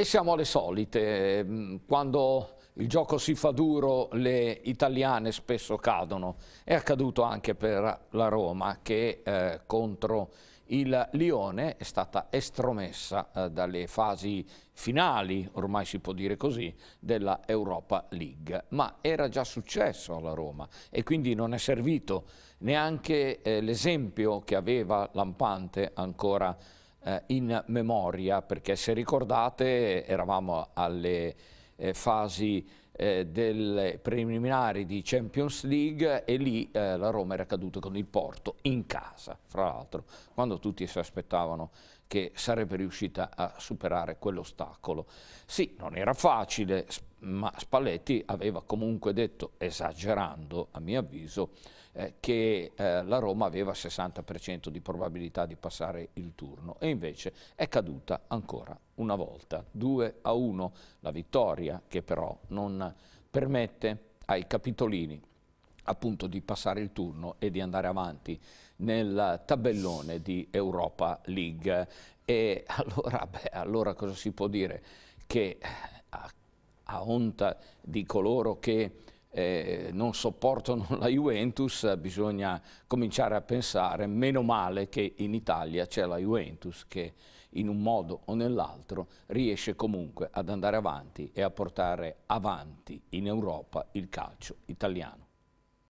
E siamo alle solite, mm, quando il gioco si fa duro le italiane spesso cadono, è accaduto anche per la Roma che eh, contro il Lione è stata estromessa eh, dalle fasi finali, ormai si può dire così, della Europa League. Ma era già successo alla Roma e quindi non è servito neanche eh, l'esempio che aveva lampante ancora eh, in memoria, perché se ricordate eravamo alle eh, fasi eh, delle preliminari di Champions League e lì eh, la Roma era caduta con il Porto in casa, fra l'altro, quando tutti si aspettavano che sarebbe riuscita a superare quell'ostacolo. Sì, non era facile, ma Spalletti aveva comunque detto, esagerando a mio avviso, eh, che eh, la Roma aveva 60% di probabilità di passare il turno e invece è caduta ancora una volta, 2 a 1 la vittoria che però non permette ai capitolini appunto di passare il turno e di andare avanti nel tabellone di Europa League. E allora, beh, allora cosa si può dire? Che eh, a, a onta di coloro che eh, non sopportano la Juventus bisogna cominciare a pensare meno male che in Italia c'è la Juventus che in un modo o nell'altro riesce comunque ad andare avanti e a portare avanti in Europa il calcio italiano.